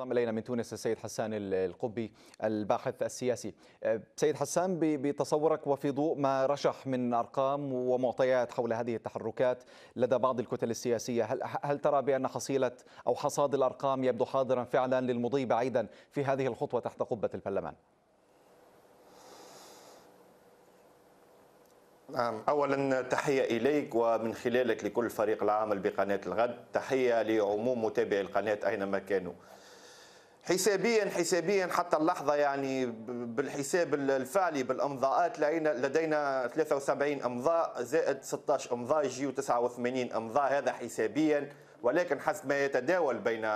ضم الينا من تونس السيد حسان القبي الباحث السياسي. أه، سيد حسان بتصورك وفي ضوء ما رشح من ارقام ومعطيات حول هذه التحركات لدى بعض الكتل السياسيه، هل هل ترى بان حصيله او حصاد الارقام يبدو حاضرا فعلا للمضي بعيدا في هذه الخطوه تحت قبه البرلمان؟ نعم اولا تحيه اليك ومن خلالك لكل فريق العمل بقناه الغد تحيه لعموم متابعي القناه اينما كانوا حسابيا حسابيا حتى اللحظة يعني بالحساب الفعلي بالأمضاءات لدينا لدينا 73 أمضاء زائد 16 أمضاء يجيو 89 أمضاء هذا حسابيا ولكن حسب ما يتداول بين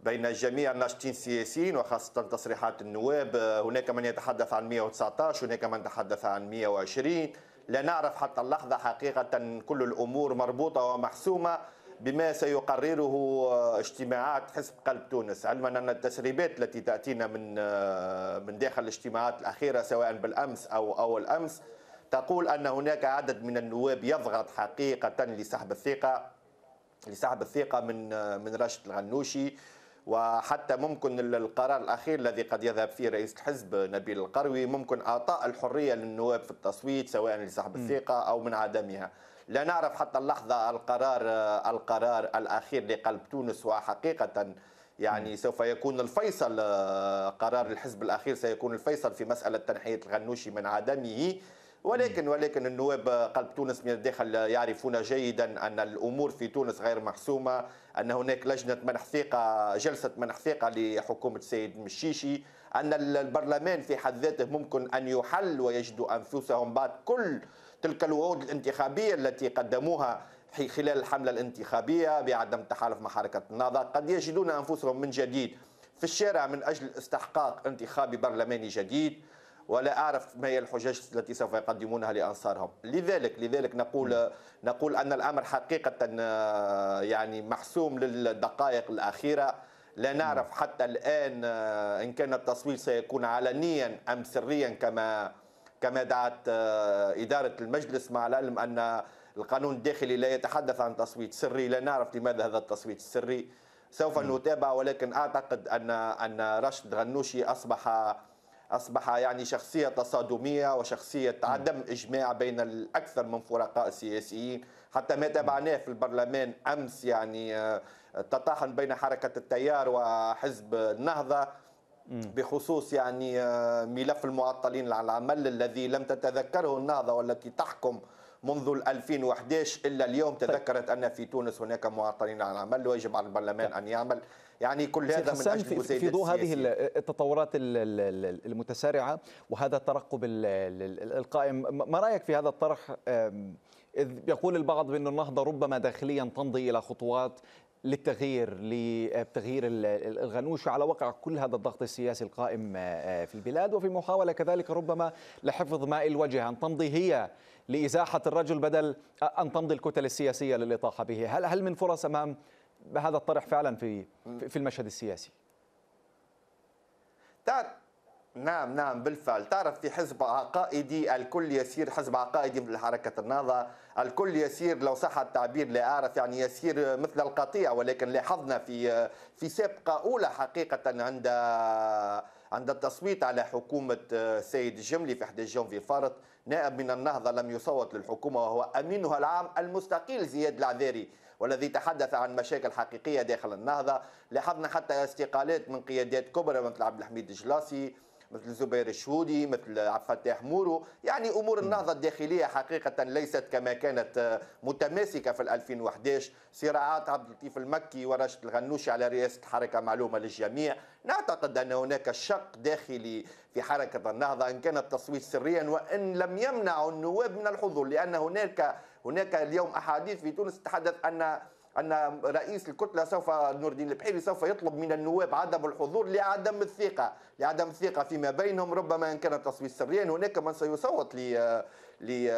بين جميع الناشطين السياسيين وخاصة تصريحات النواب هناك من يتحدث عن 119 هناك من يتحدث عن 120 لا نعرف حتى اللحظة حقيقة كل الأمور مربوطة ومحسومة بما سيقرره اجتماعات حزب قلب تونس علما أن التسريبات التي تأتينا من من داخل الاجتماعات الأخيرة سواء بالأمس أو أو الأمس تقول أن هناك عدد من النواب يضغط حقيقة لسحب الثقة لسحب الثقة من من راشد الغنوشي وحتى ممكن القرار الاخير الذي قد يذهب فيه رئيس الحزب نبيل القروي ممكن اعطاء الحريه للنواب في التصويت سواء لسحب الثقه او من عدمها لا نعرف حتى اللحظه القرار القرار الاخير لقلب تونس وحقيقه يعني سوف يكون الفيصل قرار الحزب الاخير سيكون الفيصل في مساله تنحيه الغنوشي من عدمه ولكن ولكن النواب قلب تونس من الداخل يعرفون جيدا ان الامور في تونس غير محسومه ان هناك لجنه منح ثقه جلسه منح ثقه لحكومه السيد مشيشي ان البرلمان في حد ذاته ممكن ان يحل ويجدوا انفسهم بعد كل تلك الوعود الانتخابيه التي قدموها خلال الحمله الانتخابيه بعدم التحالف مع حركه النهضه قد يجدون انفسهم من جديد في الشارع من اجل استحقاق انتخاب برلماني جديد ولا أعرف ما هي الحجج التي سوف يقدمونها لأنصارهم لذلك لذلك نقول نقول أن الأمر حقيقة آه، يعني محسوم للدقائق الأخيرة لا نعرف حتى الآن آه، إن كان التصويت سيكون علنيا أم سريا كما كما دعت آه، إدارة المجلس مع العلم أن القانون الداخلي لا يتحدث عن تصويت سري لا نعرف لماذا هذا التصويت السري سوف نتابع ولكن أعتقد أن أن رشد غنوشي أصبح اصبح يعني شخصيه تصادميه وشخصيه عدم اجماع بين الاكثر من فرقاء السياسيين حتى ما تابعناه في البرلمان امس يعني آه، تطاحن بين حركه التيار وحزب النهضه بخصوص يعني آه، ملف المعطلين عن العمل الذي لم تتذكره النهضه والتي تحكم منذ 2011 الا اليوم طيب. تذكرت ان في تونس هناك معطلين عن العمل ويجب على البرلمان طيب. ان يعمل يعني كل هذا من أجل في ضوء هذه التطورات المتسارعة وهذا الترقب القائم ما رأيك في هذا الطرح إذ يقول البعض بأن النهضة ربما داخليا تمضي إلى خطوات للتغيير لتغيير الغنوش على وقع كل هذا الضغط السياسي القائم آه، في البلاد وفي محاولة كذلك ربما لحفظ ماء الوجه أن تمضي هي لإزاحة الرجل بدل أن تمضي الكتل السياسية للإطاحة به هل هل من فرص أمام بهذا الطرح فعلا في في المشهد السياسي تعرف نعم نعم بالفعل تعرف في حزب عقائدي الكل يسير حزب عقائدي مثل حركة النهضة الكل يسير لو صح التعبير لا أعرف يعني يسير مثل القطيع ولكن لاحظنا في في سابقة أولى حقيقة عند عند التصويت على حكومة آه، سيد الجملي في 11 جانفي فارط نائب من النهضة لم يصوت للحكومة وهو أمينها العام المستقيل زياد العذاري والذي تحدث عن مشاكل حقيقية داخل النهضة لاحظنا حتى استقالات من قيادات كبرى مثل عبد الحميد الجلاسي مثل زبير الشهودي مثل عبد الفتاح مورو يعني امور النهضه الداخليه حقيقه ليست كما كانت آه، متماسكه في 2011 صراعات عبد اللطيف المكي وراشد الغنوشي على رئاسه حركه معلومه للجميع نعتقد ان هناك شق داخلي في حركه النهضه ان كان التصويت سريا وان لم يمنع النواب من الحضور لان هناك هناك اليوم احاديث في تونس تتحدث ان ان رئيس الكتله سوف نور الدين البحيري سوف يطلب من النواب عدم الحضور لعدم الثقه لعدم الثقه فيما بينهم ربما ان كان التصويت سريا هناك من سيصوت ل ل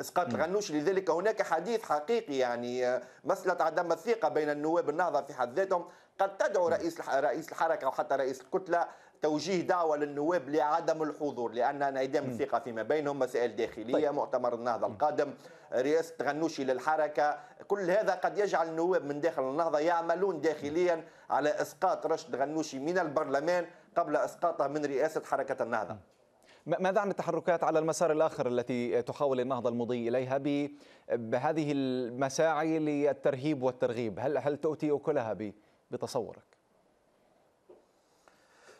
اسقاط الغنوش لذلك هناك حديث حقيقي يعني مساله عدم الثقه بين النواب النهضه في حد ذاتهم قد تدعو رئيس رئيس الحركه او حتى رئيس الكتله توجيه دعوه للنواب لعدم الحضور لان انعدام الثقه فيما بينهم مسائل داخليه طيب. مؤتمر النهضه القادم رئاسه غنوشي للحركه كل هذا قد يجعل النواب من داخل النهضة يعملون داخليا على إسقاط رشد غنوشي من البرلمان قبل إسقاطه من رئاسة حركة النهضة ماذا عن التحركات على المسار الآخر التي تحاول النهضة المضي إليها بهذه المساعي للترهيب والترغيب هل, هل تؤتي أكلها بتصورك؟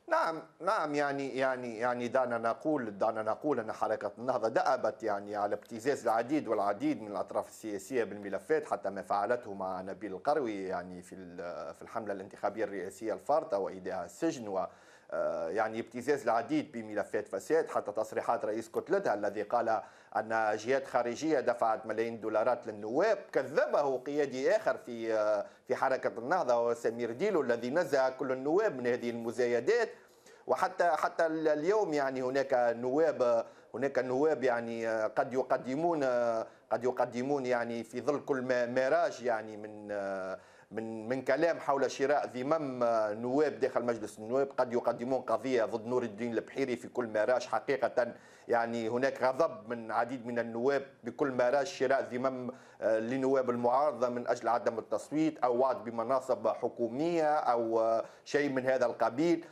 نعم نعم يعني يعني يعني دعنا نقول دعنا نقول ان حركه النهضه دأبت يعني على ابتزاز العديد والعديد من الاطراف السياسيه بالملفات حتى ما فعلته مع نبيل القروي يعني في في الحمله الانتخابيه الرئاسيه الفارطه وايداع السجن آه، يعني ابتزاز العديد بملفات فساد حتى تصريحات رئيس كتلتها الذي قال أن جهات خارجية دفعت ملايين الدولارات للنواب كذبه قيادي آخر في آه، في حركة النهضة سمير ديلو الذي نزع كل النواب من هذه المزايدات وحتى حتى اليوم يعني هناك نواب هناك نواب يعني قد يقدمون قد يقدمون يعني في ظل كل ما راج يعني من آه، من من كلام حول شراء ذمم آه، نواب داخل مجلس النواب قد يقدمون قضيه ضد نور الدين البحيري في كل ما حقيقه يعني هناك غضب من عديد من النواب بكل ما شراء ذمم آه، لنواب المعارضه من اجل عدم التصويت او وعد بمناصب حكوميه او آه، شيء من هذا القبيل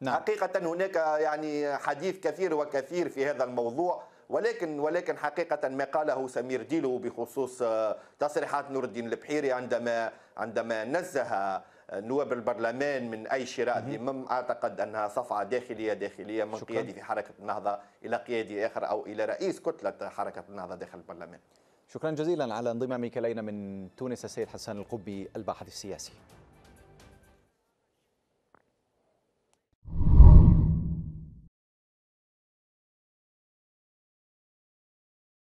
نعم. حقيقه هناك يعني حديث كثير وكثير في هذا الموضوع ولكن ولكن حقيقه ما قاله سمير ديلو بخصوص آه، تصريحات نور الدين البحيري عندما عندما نزه آه، نواب البرلمان من اي شراء ذمم اعتقد انها صفعه داخليه داخليه من قيادي في حركه النهضه الى قيادي اخر او الى رئيس كتله حركه النهضه داخل البرلمان. شكرا جزيلا على انضمامك الينا من تونس السيد حسان القبي الباحث السياسي.